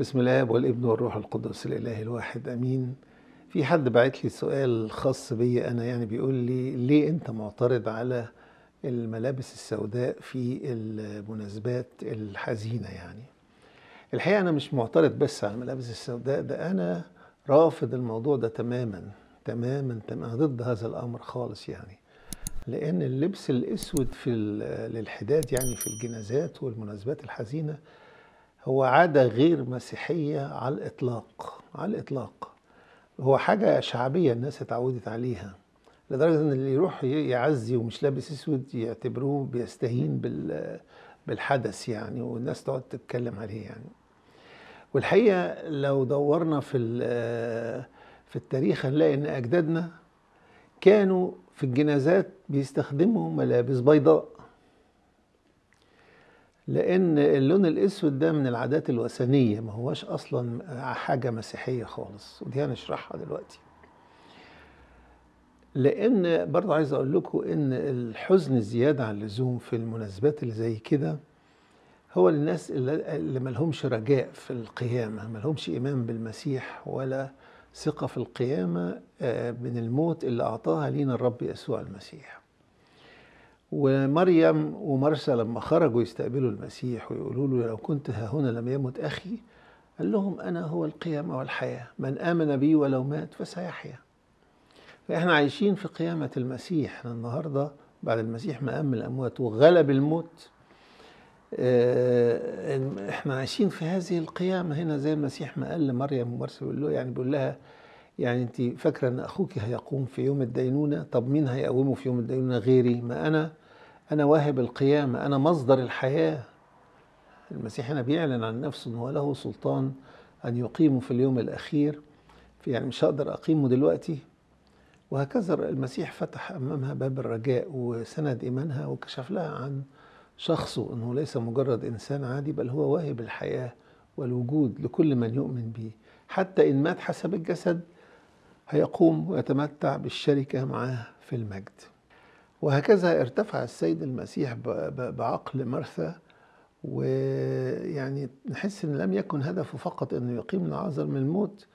بسم الاب والابن والروح القدس الاله الواحد امين في حد بعت لي سؤال خاص بي انا يعني بيقول لي ليه انت معترض على الملابس السوداء في المناسبات الحزينه يعني الحقيقه انا مش معترض بس على الملابس السوداء ده انا رافض الموضوع ده تماما تماما تماما ضد هذا الامر خالص يعني لان اللبس الاسود في للحداد يعني في الجنازات والمناسبات الحزينه هو عادة غير مسيحية على الإطلاق على الإطلاق هو حاجة شعبية الناس اتعودت عليها لدرجة إن اللي يروح يعزي ومش لابس أسود يعتبروه بيستهين بال بالحدث يعني والناس تقعد تتكلم عليه يعني والحقيقة لو دورنا في في التاريخ هنلاقي إن أجدادنا كانوا في الجنازات بيستخدموا ملابس بيضاء لأن اللون الأسود ده من العادات الوثنية ما هوش أصلا حاجة مسيحية خالص ودي هنشرحها دلوقتي لأن برضه عايز أقول لكم إن الحزن الزيادة عن اللزوم في المناسبات اللي زي كده هو للناس اللي ملهمش رجاء في القيامة ملهمش إيمان بالمسيح ولا ثقة في القيامة آه، من الموت اللي أعطاها لينا الرب يسوع المسيح ومريم ومرسى لما خرجوا يستقبلوا المسيح ويقولوا له لو كنت ها هنا لم يمت أخي قال لهم أنا هو القيامة والحياة من آمن بي ولو مات فسيحيا فإحنا عايشين في قيامة المسيح احنا النهاردة بعد المسيح ما قام الأموات وغلب الموت آه، احنا عايشين في هذه القيامة هنا زي المسيح ما قال لمريم ومرسى بيقول له يعني بيقول لها يعني انت فاكره ان اخوك هيقوم في يوم الدينونه طب مين هيقومه في يوم الدينونه غيري ما انا أنا واهب القيامة أنا مصدر الحياة المسيح هنا بيعلن عن نفسه أنه له سلطان أن يقيمه في اليوم الأخير يعني مش هقدر أقيمه دلوقتي وهكذا المسيح فتح أمامها باب الرجاء وسند إيمانها وكشف لها عن شخصه أنه ليس مجرد إنسان عادي بل هو واهب الحياة والوجود لكل من يؤمن به حتى إن مات حسب الجسد هيقوم ويتمتع بالشركة معاه في المجد وهكذا ارتفع السيد المسيح بعقل مرثا ويعني نحس ان لم يكن هدفه فقط انه يقيم عذر من الموت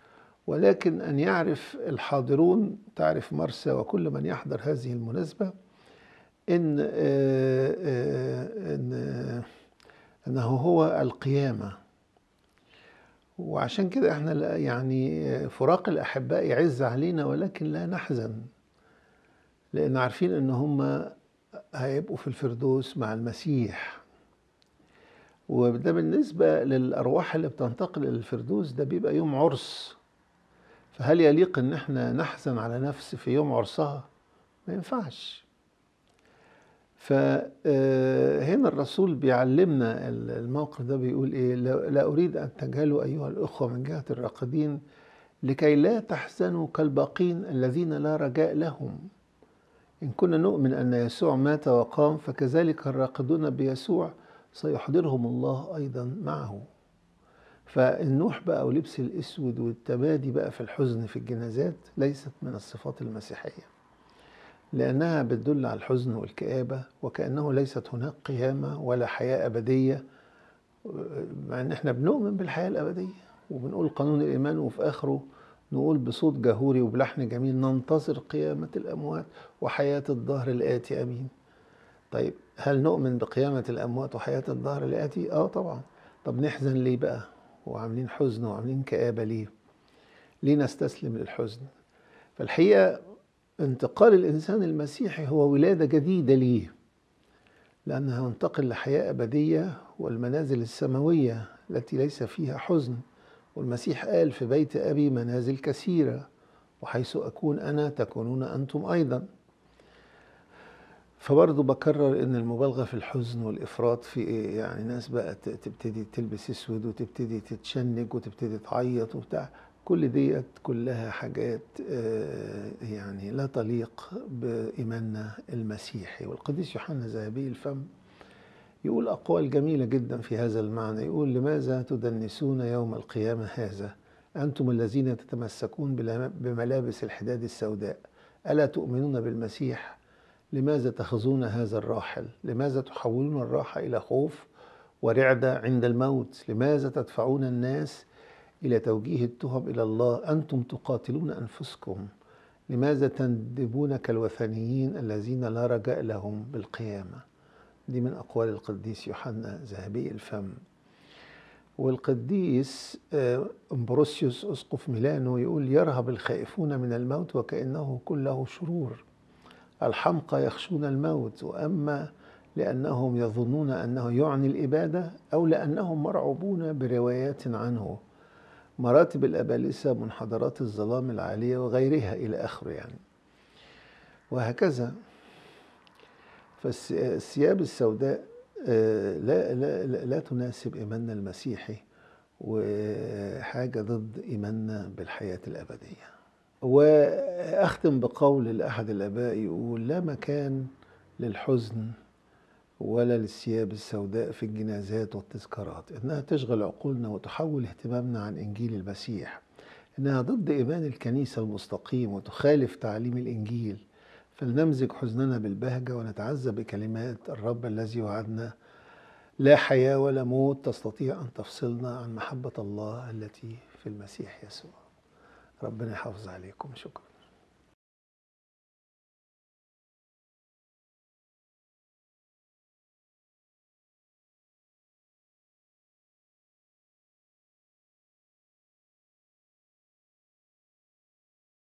ولكن ان يعرف الحاضرون تعرف مرسى وكل من يحضر هذه المناسبه ان آه، آه، ان آه، انه هو القيامه وعشان كده احنا يعني فراق الاحباء يعز علينا ولكن لا نحزن لأن عارفين إن هم هيبقوا في الفردوس مع المسيح وده بالنسبة للأرواح اللي بتنتقل إلى الفردوس ده بيبقى يوم عرس فهل يليق إن احنا نحزن على نفس في يوم عرسها؟ ما ينفعش فهنا آه، الرسول بيعلمنا الموقف ده بيقول إيه لا أريد أن تجهلوا أيها الأخوة من جهة الراقدين لكي لا تحزنوا كالباقين الذين لا رجاء لهم إن كنا نؤمن أن يسوع مات وقام فكذلك الراقدون بيسوع سيحضرهم الله أيضا معه فالنوح بقى ولبس الأسود والتبادي بقى في الحزن في الجنازات ليست من الصفات المسيحية لأنها بتدل على الحزن والكآبة وكأنه ليست هناك قيامة ولا حياة أبدية مع أن احنا بنؤمن بالحياة الأبدية وبنقول قانون الإيمان وفي آخره نقول بصوت جهوري وبلحن جميل ننتظر قيامة الأموات وحياة الدهر الآتي أمين طيب هل نؤمن بقيامة الأموات وحياة الدهر الآتي؟ آه طبعا طب نحزن ليه بقى؟ وعاملين حزن وعاملين كآبة ليه؟ ليه نستسلم للحزن؟ فالحقيقة انتقال الإنسان المسيحي هو ولادة جديدة ليه لأنه ينتقل لحياة أبدية والمنازل السماوية التي ليس فيها حزن والمسيح قال في بيت أبي منازل كثيرة وحيث أكون أنا تكونون أنتم أيضا فبرضه بكرر ان المبالغه في الحزن والافراط في ايه يعني ناس بقى تبتدي تلبس اسود وتبتدي تتشنج وتبتدي تعيط وبتاع كل ديت كلها حاجات آه، يعني لا تليق بايماننا المسيحي والقديس يوحنا ذهبي الفم يقول أقوال جميلة جدا في هذا المعنى يقول لماذا تدنسون يوم القيامة هذا أنتم الذين تتمسكون بملابس الحداد السوداء ألا تؤمنون بالمسيح لماذا تخذون هذا الراحل لماذا تحولون الراحة إلى خوف ورعدة عند الموت لماذا تدفعون الناس إلى توجيه التهم إلى الله أنتم تقاتلون أنفسكم لماذا تندبون كالوثنيين الذين لا رجاء لهم بالقيامه دي من أقوال القديس يوحنا ذهبي الفم والقديس آه، امبروسيوس اسقف ميلانو يقول يرهب الخائفون من الموت وكانه كله شرور الحمقى يخشون الموت واما لانهم يظنون انه يعني الاباده او لانهم مرعوبون بروايات عنه مراتب الابالسه منحدرات الظلام العاليه وغيرها الى اخره يعني وهكذا فالثياب السوداء آه، لا, لا, لا تناسب إيماننا المسيحي وحاجة ضد إيماننا بالحياة الأبدية وأختم بقول لأحد الآباء يقول لا مكان للحزن ولا للثياب السوداء في الجنازات والتذكارات إنها تشغل عقولنا وتحول اهتمامنا عن إنجيل المسيح إنها ضد إيمان الكنيسة المستقيم وتخالف تعليم الإنجيل فلنمزج حزننا بالبهجة ونتعزى بكلمات الرب الذي وعدنا لا حياة ولا موت تستطيع أن تفصلنا عن محبة الله التي في المسيح يسوع ربنا يحافظ عليكم شكرا